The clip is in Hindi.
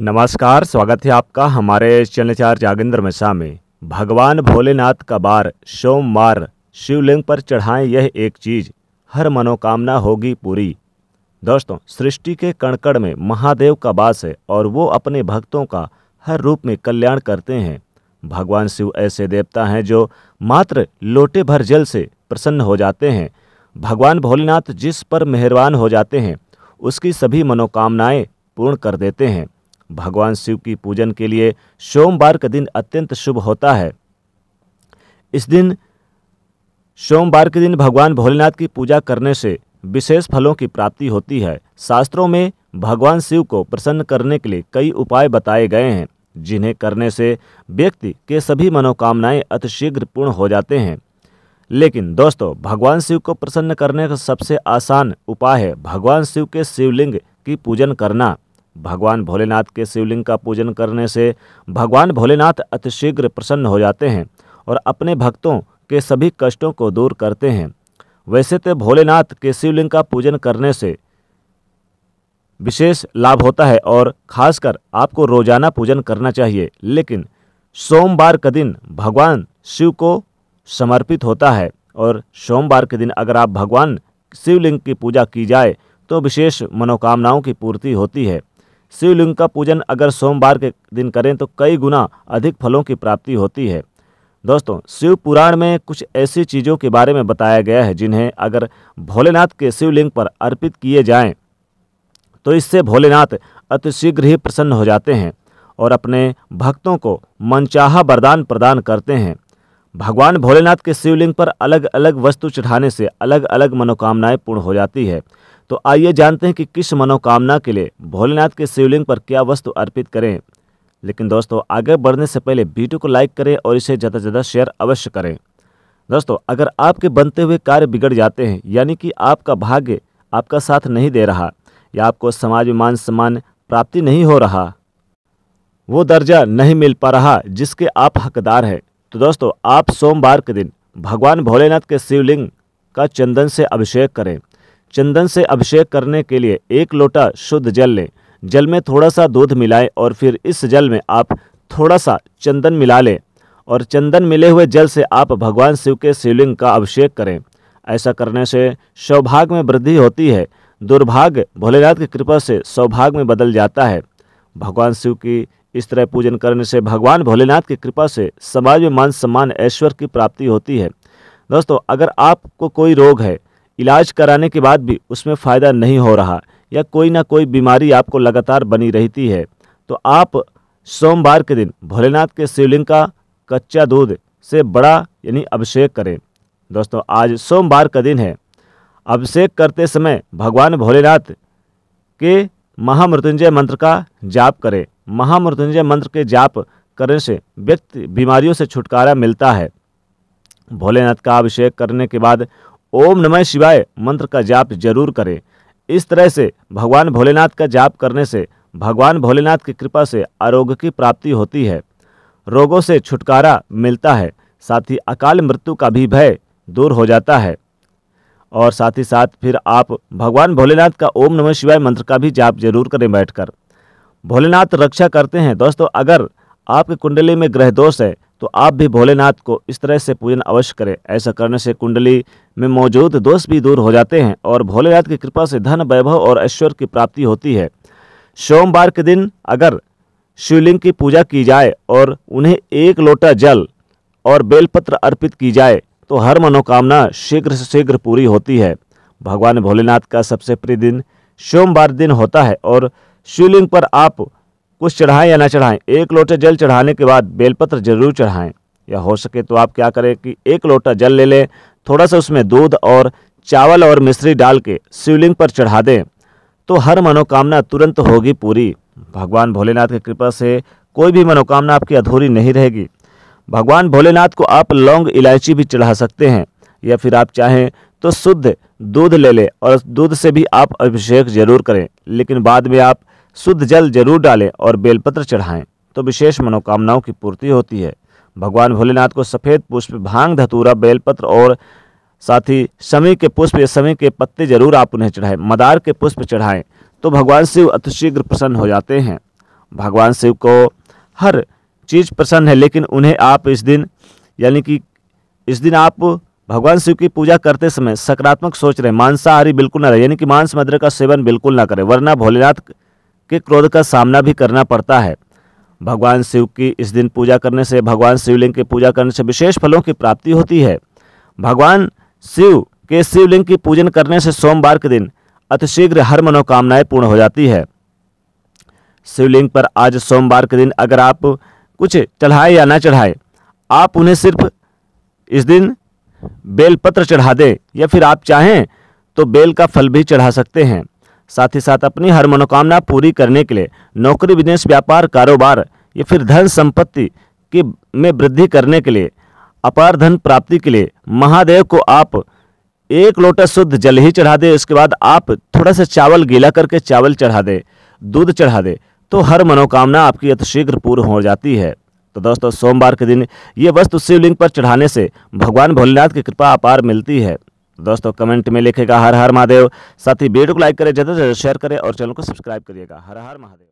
नमस्कार स्वागत है आपका हमारे चैनल चार जागेंद्र मिश्रा में भगवान भोलेनाथ का बार सोमवार शिवलिंग पर चढ़ाएं यह एक चीज हर मनोकामना होगी पूरी दोस्तों सृष्टि के कणकण में महादेव का वास है और वो अपने भक्तों का हर रूप में कल्याण करते हैं भगवान शिव ऐसे देवता हैं जो मात्र लोटे भर जल से प्रसन्न हो जाते हैं भगवान भोलेनाथ जिस पर मेहरबान हो जाते हैं उसकी सभी मनोकामनाएं पूर्ण कर देते हैं भगवान शिव की पूजन के लिए सोमवार का दिन अत्यंत शुभ होता है इस दिन सोमवार के दिन भगवान भोलेनाथ की पूजा करने से विशेष फलों की प्राप्ति होती है शास्त्रों में भगवान शिव को प्रसन्न करने के लिए कई उपाय बताए गए हैं जिन्हें करने से व्यक्ति के सभी मनोकामनाएं अतिशीघ्र पूर्ण हो जाते हैं लेकिन दोस्तों भगवान शिव को प्रसन्न करने का सबसे आसान उपाय है भगवान शिव के शिवलिंग की पूजन करना भगवान भोलेनाथ के शिवलिंग का पूजन करने से भगवान भोलेनाथ अतिशीघ्र प्रसन्न हो जाते हैं और अपने भक्तों के सभी कष्टों को दूर करते हैं वैसे तो भोलेनाथ के शिवलिंग का पूजन करने से विशेष लाभ होता है और खासकर आपको रोजाना पूजन करना चाहिए लेकिन सोमवार का दिन भगवान शिव को समर्पित होता है और सोमवार के दिन अगर आप भगवान शिवलिंग की पूजा की जाए तो विशेष मनोकामनाओं की पूर्ति होती है शिवलिंग का पूजन अगर सोमवार के दिन करें तो कई गुना अधिक फलों की प्राप्ति होती है दोस्तों शिव पुराण में कुछ ऐसी चीज़ों के बारे में बताया गया है जिन्हें अगर भोलेनाथ के शिवलिंग पर अर्पित किए जाएं तो इससे भोलेनाथ अतिशीघ्र ही प्रसन्न हो जाते हैं और अपने भक्तों को मनचाहा वरदान प्रदान करते हैं भगवान भोलेनाथ के शिवलिंग पर अलग अलग वस्तु चढ़ाने से अलग अलग मनोकामनाएं पूर्ण हो जाती है तो आइए जानते हैं कि किस मनोकामना के लिए भोलेनाथ के शिवलिंग पर क्या वस्तु अर्पित करें लेकिन दोस्तों आगे बढ़ने से पहले वीडियो को लाइक करें और इसे ज़्यादा से ज़्यादा शेयर अवश्य करें दोस्तों अगर आपके बनते हुए कार्य बिगड़ जाते हैं यानी कि आपका भाग्य आपका साथ नहीं दे रहा या आपको समाज में मान सम्मान प्राप्ति नहीं हो रहा वो दर्जा नहीं मिल पा रहा जिसके आप हकदार हैं तो दोस्तों आप सोमवार के दिन भगवान भोलेनाथ के शिवलिंग का चंदन से अभिषेक करें चंदन से अभिषेक करने के लिए एक लोटा शुद्ध जल लें जल में थोड़ा सा दूध मिलाएं और फिर इस जल में आप थोड़ा सा चंदन मिला लें और चंदन मिले हुए जल से आप भगवान शिव के शिवलिंग का अभिषेक करें ऐसा करने से सौभाग्य में वृद्धि होती है दुर्भाग्य भोलेनाथ की कृपा से सौभाग्य में बदल जाता है भगवान शिव की इस तरह पूजन करने से भगवान भोलेनाथ की कृपा से समाज में मान सम्मान ऐश्वर्य की प्राप्ति होती है दोस्तों अगर आपको कोई रोग है इलाज कराने के बाद भी उसमें फ़ायदा नहीं हो रहा या कोई ना कोई बीमारी आपको लगातार बनी रहती है तो आप सोमवार के दिन भोलेनाथ के शिवलिंग का कच्चा दूध से बड़ा यानी अभिषेक करें दोस्तों आज सोमवार का दिन है अभिषेक करते समय भगवान भोलेनाथ के महामृत्युंजय मंत्र का जाप करें महामृत्युंजय मंत्र के जाप करने से व्यक्ति बीमारियों से छुटकारा मिलता है भोलेनाथ का अभिषेक करने के बाद ओम नमः शिवाय मंत्र का जाप जरूर करें इस तरह से भगवान भोलेनाथ का जाप करने से भगवान भोलेनाथ की कृपा से आरोग्य की प्राप्ति होती है रोगों से छुटकारा मिलता है साथ ही अकाल मृत्यु का भी भय दूर हो जाता है और साथ ही साथ फिर आप भगवान भोलेनाथ का ओम नमः शिवाय मंत्र का भी जाप जरूर करें बैठकर भोलेनाथ रक्षा करते हैं दोस्तों अगर आपके कुंडली में ग्रह दोष है तो आप भी भोलेनाथ को इस तरह से पूजन अवश्य करें ऐसा करने से कुंडली में मौजूद दोष भी दूर हो जाते हैं और भोलेनाथ की कृपा से धन वैभव और ऐश्वर्य की प्राप्ति होती है सोमवार के दिन अगर शिवलिंग की पूजा की जाए और उन्हें एक लोटा जल और बेलपत्र अर्पित की जाए तो हर मनोकामना शीघ्र से शीघ्र पूरी होती है भगवान भोलेनाथ का सबसे प्रिय दिन सोमवार दिन होता है और शिवलिंग पर आप कुछ चढ़ाएं या ना चढ़ाएं एक लोटे जल चढ़ाने के बाद बेलपत्र जरूर चढ़ाएं या हो सके तो आप क्या करें कि एक लोटा जल ले लें थोड़ा सा उसमें दूध और चावल और मिश्री डाल के शिवलिंग पर चढ़ा दें तो हर मनोकामना तुरंत होगी पूरी भगवान भोलेनाथ की कृपा से कोई भी मनोकामना आपकी अधूरी नहीं रहेगी भगवान भोलेनाथ को आप लौंग इलायची भी चढ़ा सकते हैं या फिर आप चाहें तो शुद्ध दूध ले लें और दूध से भी आप अभिषेक जरूर करें लेकिन बाद में आप शुद्ध जल जरूर डालें और बेलपत्र चढ़ाएं तो विशेष मनोकामनाओं की पूर्ति होती है भगवान भोलेनाथ को सफ़ेद पुष्प भांग धतूरा बेलपत्र और साथ ही शमी के पुष्प या शमी के पत्ते जरूर आप उन्हें चढ़ाएं मदार के पुष्प चढ़ाएं तो भगवान शिव अतिशीघ्र प्रसन्न हो जाते हैं भगवान शिव को हर चीज़ प्रसन्न है लेकिन उन्हें आप इस दिन यानी कि इस दिन आप भगवान शिव की पूजा करते समय सकारात्मक सोच रहे मांसाहारी बिल्कुल ना रहे यानी कि मांस मद्र का सेवन बिल्कुल ना करें वरना भोलेनाथ के क्रोध का सामना भी करना पड़ता है भगवान शिव की इस दिन पूजा करने से भगवान शिवलिंग की पूजा करने से विशेष फलों की प्राप्ति होती है भगवान शिव के शिवलिंग की पूजन करने से सोमवार के दिन अतिशीघ्र हर मनोकामनाएं पूर्ण हो जाती है शिवलिंग पर आज सोमवार के दिन अगर आप कुछ चढ़ाए या ना चढ़ाए आप उन्हें सिर्फ इस दिन बेलपत्र चढ़ा दें या फिर आप चाहें तो बेल का फल भी चढ़ा सकते हैं साथ ही साथ अपनी हर मनोकामना पूरी करने के लिए नौकरी बिजनेस व्यापार कारोबार या फिर धन संपत्ति की में वृद्धि करने के लिए अपार धन प्राप्ति के लिए महादेव को आप एक लोटस शुद्ध जल ही चढ़ा दे उसके बाद आप थोड़ा सा चावल गीला करके चावल चढ़ा दे दूध चढ़ा दे तो हर मनोकामना आपकी अतिशीघ्र पूर्ण हो जाती है तो दोस्तों सोमवार के दिन ये वस्तु शिवलिंग पर चढ़ाने से भगवान भोलेनाथ की कृपा अपार मिलती है तो दोस्तों कमेंट में लिखेगा हर हर महादेव साथ ही वीडियो को लाइक करें ज़्यादा से ज़्यादा शेयर करें और चैनल को सब्सक्राइब करिएगा हर हर महादेव